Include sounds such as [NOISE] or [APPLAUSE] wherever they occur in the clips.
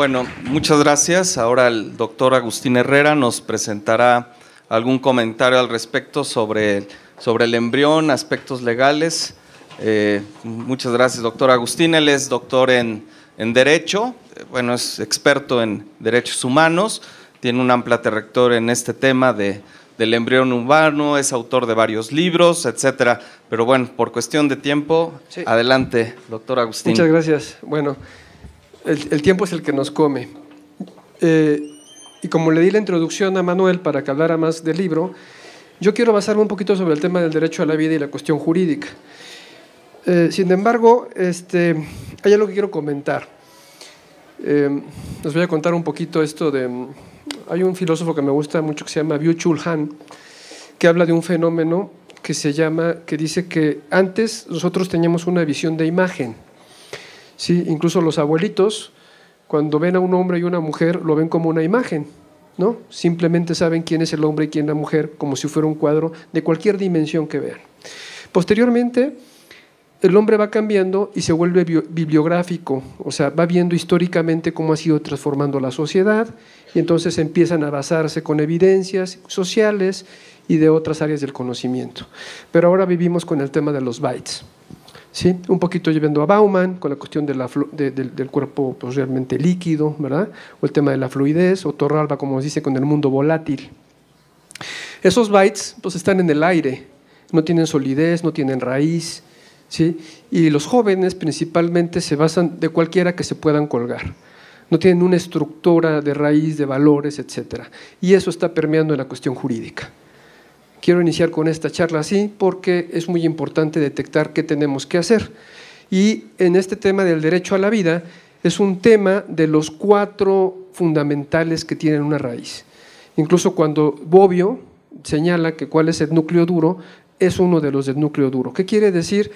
Bueno, muchas gracias. Ahora el doctor Agustín Herrera nos presentará algún comentario al respecto sobre, sobre el embrión, aspectos legales. Eh, muchas gracias, doctor Agustín. Él es doctor en, en Derecho, bueno, es experto en derechos humanos, tiene un amplia terrector en este tema de, del embrión humano, es autor de varios libros, etcétera. Pero bueno, por cuestión de tiempo, adelante, doctor Agustín. Muchas gracias. Bueno el, tiempo es el que nos come. Eh, y como le di la introducción a Manuel para que hablara más del libro, yo quiero basarme un poquito sobre el tema del derecho a la vida y la cuestión jurídica. Eh, sin embargo, este, hay algo que quiero comentar. Eh, les voy a contar un poquito esto de... Hay un filósofo que me gusta mucho que se llama Byung-Chul Han, que habla de un fenómeno que se llama, que dice que antes nosotros teníamos una visión de imagen ¿sí? Incluso los abuelitos, cuando ven a un hombre y una mujer, lo ven como una imagen, ¿no? Simplemente saben quién es el hombre y quién la mujer, como si fuera un cuadro de cualquier dimensión que vean. Posteriormente, el hombre va cambiando y se vuelve bibliográfico, o sea, va viendo históricamente cómo ha sido transformando la sociedad y entonces empiezan a basarse con evidencias sociales y de otras áreas del conocimiento. Pero ahora vivimos con el tema de los bytes. ¿sí? un poquito llevando a Bauman con la cuestión del cuerpo pues, realmente líquido, ¿verdad? o el tema de la fluidez, o Torralba, como dice, con el mundo volátil. Esos bytes pues, están en el aire, no tienen solidez, no tienen raíz, y los jóvenes principalmente se basan de cualquiera que se puedan colgar no tienen una estructura de raíz, de valores, etc. Y eso está permeando en la cuestión jurídica. Quiero iniciar con esta charla así porque es muy importante detectar qué tenemos que hacer. Y en este tema del derecho a la vida es un tema de los cuatro fundamentales que tienen una raíz. Incluso cuando Bobbio señala que cuál es el núcleo duro, es uno de los del núcleo duro. ¿Qué quiere decir?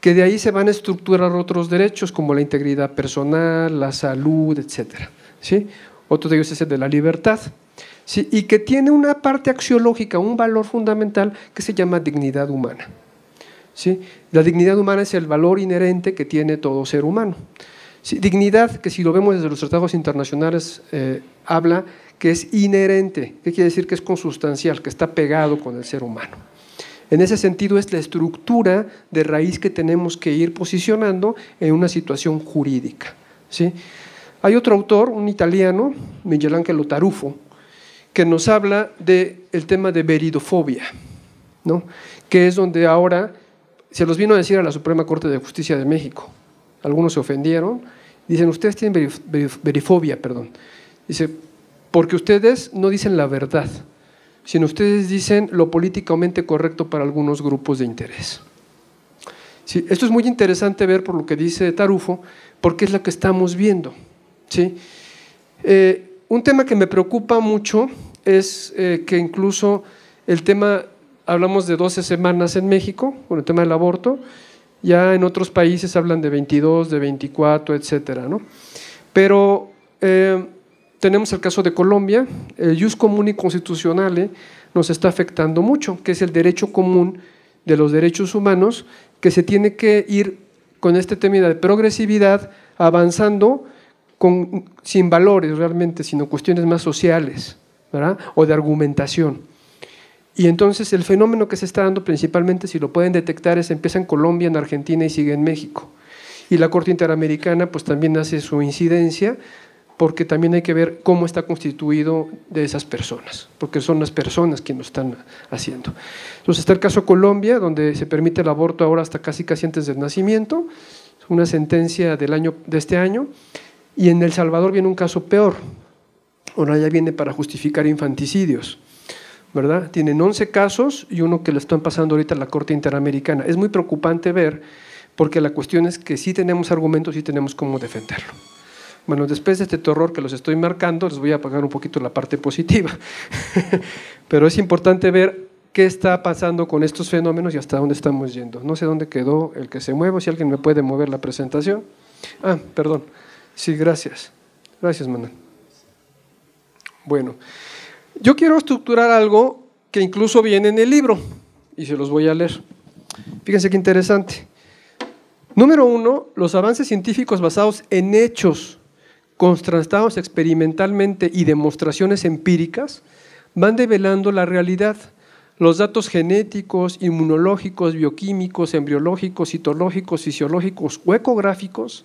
Que de ahí se van a estructurar otros derechos como la integridad personal, la salud, etc. ¿Sí? Otro de ellos es el de la libertad y que tiene una parte axiológica, un valor fundamental que se llama dignidad humana. ¿sí? La dignidad humana es el valor inherente que tiene todo ser humano. ¿sí? Dignidad que si lo vemos desde los tratados internacionales eh, habla que es inherente, que quiere decir que es consustancial, que está pegado con el ser humano. En ese sentido es la estructura de raíz que tenemos que ir posicionando en una situación jurídica. ¿sí? Hay otro autor, un italiano, Miguel Ángel Tarufo, que nos habla del tema de veridofobia, ¿no? que es donde ahora se los vino a decir a la Suprema Corte de Justicia de México. Algunos se ofendieron. Dicen, ustedes tienen verifobia, perdón. Dice, porque ustedes no dicen la verdad, sino ustedes dicen lo políticamente correcto para algunos grupos de interés. Sí, esto es muy interesante ver por lo que dice Tarufo, porque es lo que estamos viendo. ¿sí? Eh, un tema que me preocupa mucho es eh, que incluso el tema, hablamos de 12 semanas en México, con el tema del aborto, ya en otros países hablan de 22, de 24, etcétera, ¿no? Pero eh, tenemos el caso de Colombia, el jus común y constitucional eh, nos está afectando mucho, que es el derecho común de los derechos humanos, que se tiene que ir con este tema de progresividad avanzando con, sin valores realmente, sino cuestiones más sociales o de argumentación. Y entonces el fenómeno que se está dando principalmente, si lo pueden detectar, es empieza en Colombia, en Argentina y sigue en México. Y la Corte Interamericana pues también hace su incidencia porque también hay que ver cómo está constituido de esas personas, porque son las personas quienes lo están haciendo. Entonces está el caso Colombia, donde se permite el aborto ahora hasta casi casi antes del nacimiento, una sentencia del año, de este año, y en El Salvador viene un caso peor, Ahora ya viene para justificar infanticidios. ¿verdad? Tienen 11 casos y uno que le están pasando ahorita a la Corte Interamericana. Es muy preocupante ver, porque la cuestión es que sí tenemos argumentos y tenemos cómo defenderlo. Bueno, después de este terror que los estoy marcando, les voy a apagar un poquito la parte positiva. [LAUGHS] Pero es importante ver qué está pasando con estos fenómenos y hasta dónde estamos yendo. No sé dónde quedó el que se mueve, si alguien me puede mover la presentación. Ah, perdón. Sí, gracias. Gracias, Manuel. Bueno, yo quiero estructurar algo que incluso viene en el libro y se los voy a leer. Fíjense qué interesante. Número uno, los avances científicos basados en hechos contrastados experimentalmente y demostraciones empíricas van develando la realidad. Los datos genéticos, inmunológicos, bioquímicos, embriológicos, citológicos, fisiológicos o ecográficos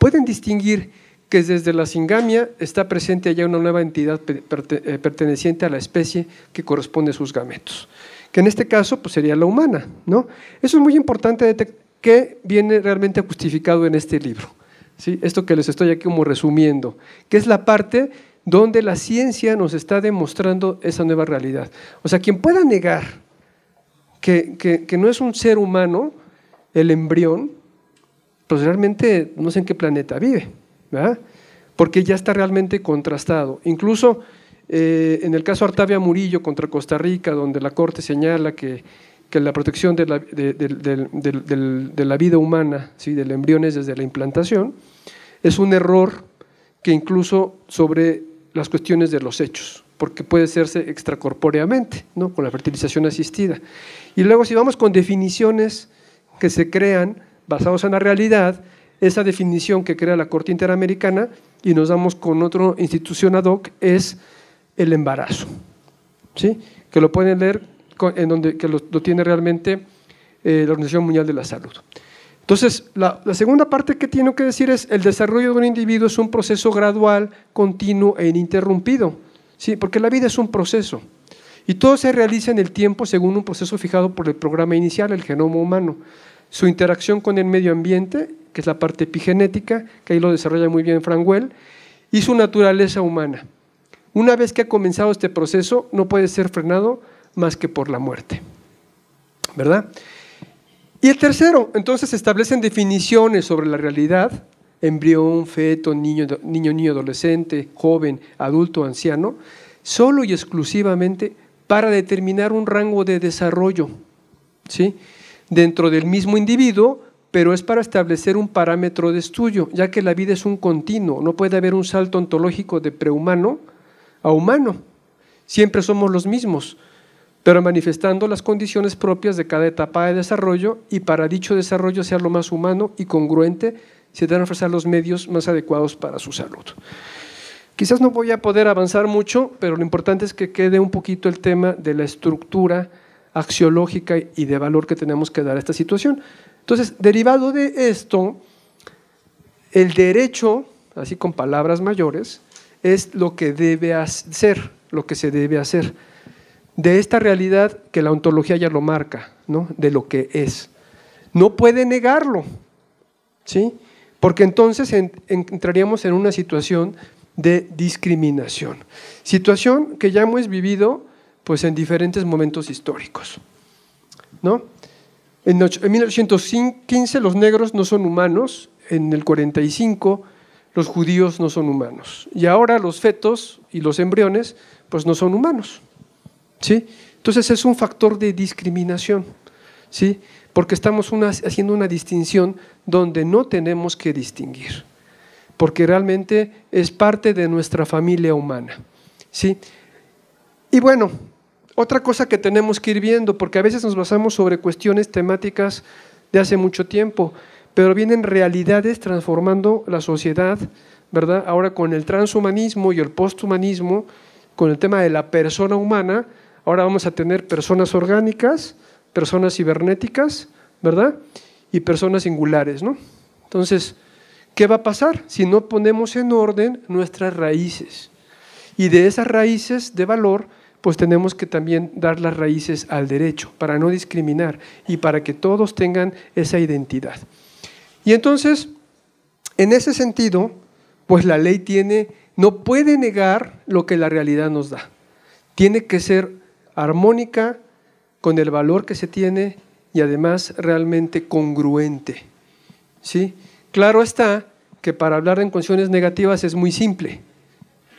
pueden distinguir que desde la singamia está presente allá una nueva entidad eh, perteneciente a la especie que corresponde a sus gametos, que en este caso pues, sería la humana. ¿no? Eso es muy importante que viene realmente justificado en este libro. ¿sí? Esto que les estoy aquí como resumiendo, que es la parte donde la ciencia nos está demostrando esa nueva realidad. O sea, quien pueda negar que, que no es un ser humano el embrión, pues realmente no sé en qué planeta vive porque ya está realmente contrastado. Incluso eh, en el caso Artavia Murillo contra Costa Rica, donde la Corte señala que, la protección de la, vida humana, ¿sí? del embrión es desde la implantación, es un error que incluso sobre las cuestiones de los hechos, porque puede hacerse extracorpóreamente, ¿no? con la fertilización asistida. Y luego si vamos con definiciones que se crean basadas en la realidad, esa definición que crea la Corte Interamericana y nos damos con otra institución ad hoc es el embarazo, ¿sí? que lo pueden leer en donde que lo, tiene realmente eh, la Organización Mundial de la Salud. Entonces, la, la, segunda parte que tengo que decir es, el desarrollo de un individuo es un proceso gradual, continuo e ininterrumpido, ¿sí? porque la vida es un proceso. Y todo se realiza en el tiempo según un proceso fijado por el programa inicial, el genoma humano su interacción con el medio ambiente, que es la parte epigenética, que ahí lo desarrolla muy bien frankwell y su naturaleza humana. Una vez que ha comenzado este proceso, no puede ser frenado más que por la muerte. ¿Verdad? Y el tercero, entonces se establecen definiciones sobre la realidad, embrión, feto, niño, niño, niño, adolescente, joven, adulto, anciano, solo y exclusivamente para determinar un rango de desarrollo. ¿sí? dentro del mismo individuo, pero es para establecer un parámetro de estudio, ya que la vida es un continuo, no puede haber un salto ontológico de prehumano a humano. Siempre somos los mismos, pero manifestando las condiciones propias de cada etapa de desarrollo y para dicho desarrollo sea lo más humano y congruente, se deben ofrecer los medios más adecuados para su salud. Quizás no voy a poder avanzar mucho, pero lo importante es que quede un poquito el tema de la estructura axiológica y de valor que tenemos que dar a esta situación. Entonces, derivado de esto, el derecho, así con palabras mayores, es lo que debe hacer, lo que se debe hacer. De esta realidad que la ontología ya lo marca, ¿no? de lo que es. No puede negarlo, ¿sí? porque entonces entraríamos en una situación de discriminación. Situación que ya hemos vivido pues en diferentes momentos históricos. ¿no? En 1815 los negros no son humanos, en el 45 los judíos no son humanos y ahora los fetos y los embriones pues no son humanos. ¿sí? Entonces es un factor de discriminación, ¿sí? porque estamos haciendo una distinción donde no tenemos que distinguir, porque realmente es parte de nuestra familia humana. ¿sí? Y bueno, otra cosa que tenemos que ir viendo, porque a veces nos basamos sobre cuestiones temáticas de hace mucho tiempo, pero vienen realidades transformando la sociedad, ¿verdad? Ahora con el transhumanismo y el posthumanismo, con el tema de la persona humana, ahora vamos a tener personas orgánicas, personas cibernéticas, ¿verdad? Y personas singulares, ¿no? Entonces, ¿qué va a pasar si no ponemos en orden nuestras raíces? Y de esas raíces de valor, pues tenemos que también dar las raíces al derecho para no discriminar y para que todos tengan esa identidad. Y entonces, en ese sentido, pues la ley tiene, no puede negar lo que la realidad nos da. Tiene que ser armónica con el valor que se tiene y además realmente congruente. ¿Sí? Claro está que para hablar en condiciones negativas es muy simple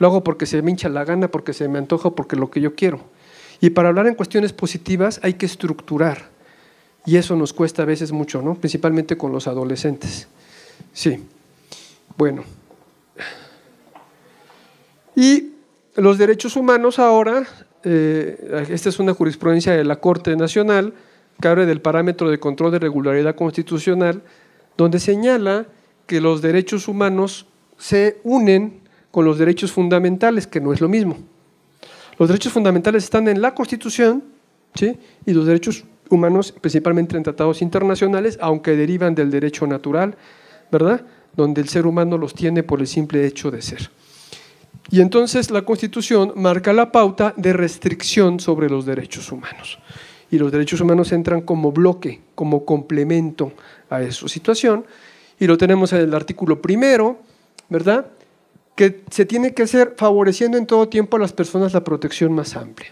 lo hago porque se me hincha la gana, porque se me antoja, porque lo que yo quiero. Y para hablar en cuestiones positivas hay que estructurar. Y eso nos cuesta a veces mucho, ¿no? Principalmente con los adolescentes. Sí. Bueno. Y los derechos humanos ahora, eh, esta es una jurisprudencia de la Corte Nacional, que del parámetro de control de regularidad constitucional, donde señala que los derechos humanos se unen con los derechos fundamentales, que no es lo mismo. Los derechos fundamentales están en la Constitución ¿sí? y los derechos humanos, principalmente en tratados internacionales, aunque derivan del derecho natural, ¿verdad? Donde el ser humano los tiene por el simple hecho de ser. Y entonces la Constitución marca la pauta de restricción sobre los derechos humanos. Y los derechos humanos entran como bloque, como complemento a esa situación. Y lo tenemos en el artículo primero, ¿verdad? que se tiene que hacer favoreciendo en todo tiempo a las personas la protección más amplia,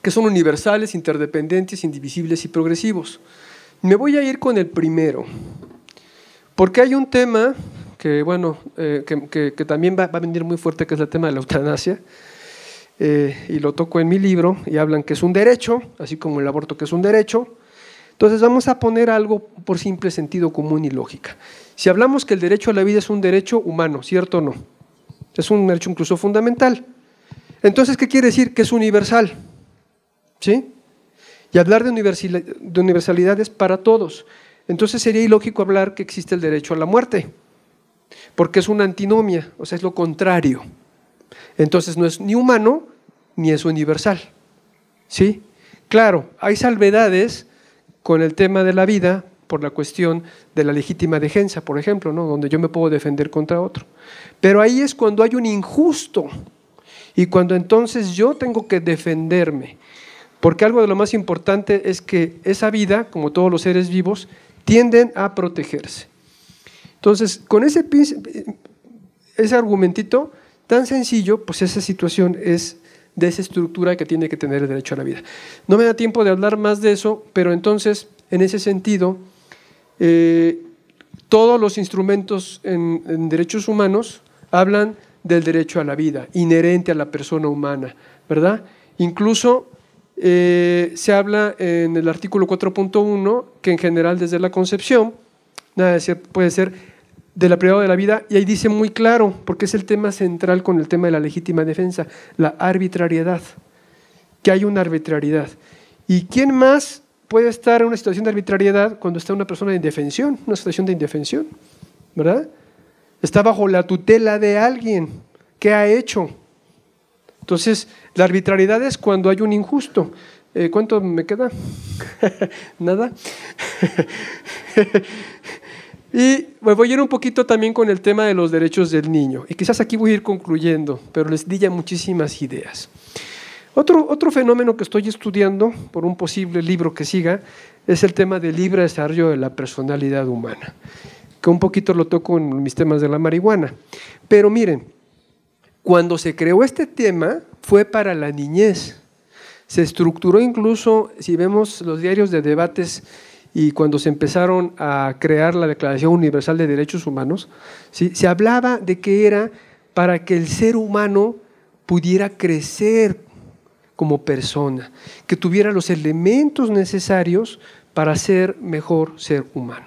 que son universales, interdependientes, indivisibles y progresivos. Me voy a ir con el primero, porque hay un tema que, bueno, eh, que, también va, a venir muy fuerte, que es el tema de la eutanasia, eh, y lo toco en mi libro, y hablan que es un derecho, así como el aborto que es un derecho, entonces vamos a poner algo por simple sentido común y lógica. Si hablamos que el derecho a la vida es un derecho humano, ¿cierto o no? Es un derecho incluso fundamental. Entonces, ¿qué quiere decir? Que es universal. ¿Sí? Y hablar de, universalidad, es para todos. Entonces sería ilógico hablar que existe el derecho a la muerte, porque es una antinomia, o sea, es lo contrario. Entonces no es ni humano ni es universal. ¿Sí? Claro, hay salvedades con el tema de la vida por la cuestión de la legítima defensa, por ejemplo, ¿no? donde yo me puedo defender contra otro. Pero ahí es cuando hay un injusto y cuando entonces yo tengo que defenderme. Porque algo de lo más importante es que esa vida, como todos los seres vivos, tienden a protegerse. Entonces, con ese, ese argumentito tan sencillo, pues esa situación es de esa estructura que tiene que tener el derecho a la vida. No me da tiempo de hablar más de eso, pero entonces, en ese sentido, eh, todos los instrumentos en, derechos humanos hablan del derecho a la vida, inherente a la persona humana, ¿verdad? Incluso eh, se habla en el artículo 4.1 que en general desde la concepción nada, puede ser de la privada de la vida, y ahí dice muy claro, porque es el tema central con el tema de la legítima defensa, la arbitrariedad, que hay una arbitrariedad. ¿Y quién más puede estar en una situación de arbitrariedad cuando está una persona de indefensión, una situación de indefensión? ¿Verdad? Está bajo la tutela de alguien. ¿Qué ha hecho? Entonces, la arbitrariedad es cuando hay un injusto. Eh, ¿Cuánto me queda? [LAUGHS] ¿Nada? [LAUGHS] Y me voy a ir un poquito también con el tema de los derechos del niño. Y quizás aquí voy a ir concluyendo, pero les di ya muchísimas ideas. Otro, otro fenómeno que estoy estudiando por un posible libro que siga es el tema del libre desarrollo de la personalidad humana, que un poquito lo toco en mis temas de la marihuana. Pero miren, cuando se creó este tema fue para la niñez. Se estructuró incluso, si vemos los diarios de debates, y cuando se empezaron a crear la Declaración Universal de Derechos Humanos, se hablaba de que era para que el ser humano pudiera crecer como persona, que tuviera los elementos necesarios para ser mejor ser humano.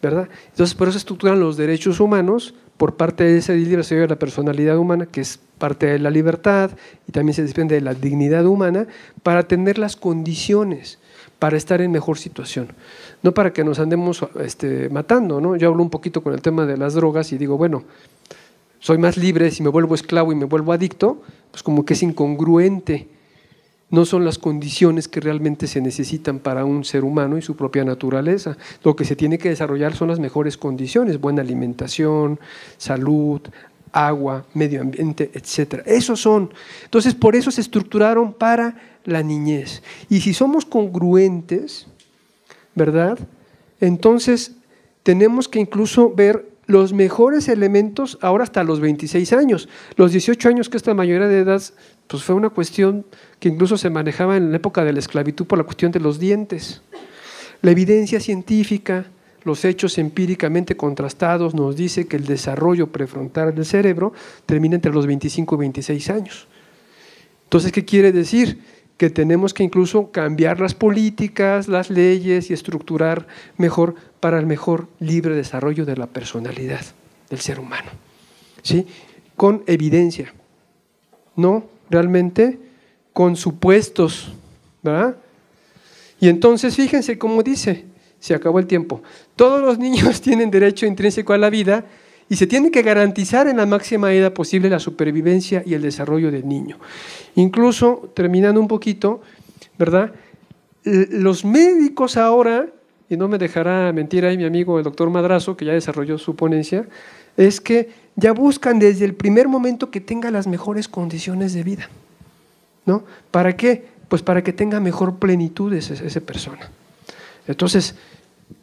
¿verdad? Entonces, por eso estructuran los derechos humanos por parte de esa de la personalidad humana, que es parte de la libertad y también se desprende de la dignidad humana, para tener las condiciones para estar en mejor situación, no para que nos andemos este, matando. ¿no? Yo hablo un poquito con el tema de las drogas y digo, bueno, soy más libre si me vuelvo esclavo y me vuelvo adicto, pues como que es incongruente. No son las condiciones que realmente se necesitan para un ser humano y su propia naturaleza. Lo que se tiene que desarrollar son las mejores condiciones, buena alimentación, salud, agua, medio ambiente, etcétera. Esos son. Entonces, por eso se estructuraron para la niñez. Y si somos congruentes, ¿verdad? Entonces tenemos que incluso ver los mejores elementos ahora hasta los 26 años. Los 18 años que esta mayoría de edad, pues fue una cuestión que incluso se manejaba en la época de la esclavitud por la cuestión de los dientes. La evidencia científica, los hechos empíricamente contrastados nos dice que el desarrollo prefrontal del cerebro termina entre los 25 y 26 años. Entonces, ¿qué quiere decir? que tenemos que incluso cambiar las políticas, las leyes y estructurar mejor para el mejor libre desarrollo de la personalidad del ser humano. ¿Sí? Con evidencia, no realmente con supuestos, Y entonces fíjense cómo dice, se acabó el tiempo. Todos los niños [LAUGHS] tienen derecho intrínseco a la vida y se tiene que garantizar en la máxima edad posible la supervivencia y el desarrollo del niño. Incluso, terminando un poquito, ¿verdad? Los médicos ahora, y no me dejará mentir ahí mi amigo el doctor Madrazo, que ya desarrolló su ponencia, es que ya buscan desde el primer momento que tenga las mejores condiciones de vida. ¿No? ¿Para qué? Pues para que tenga mejor plenitud esa persona. Entonces,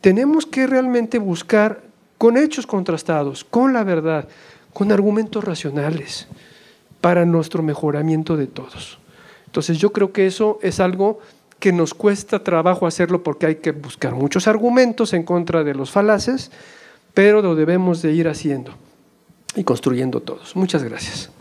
tenemos que realmente buscar con hechos contrastados, con la verdad, con argumentos racionales para nuestro mejoramiento de todos. Entonces yo creo que eso es algo que nos cuesta trabajo hacerlo porque hay que buscar muchos argumentos en contra de los falaces, pero lo debemos de ir haciendo y construyendo todos. Muchas gracias.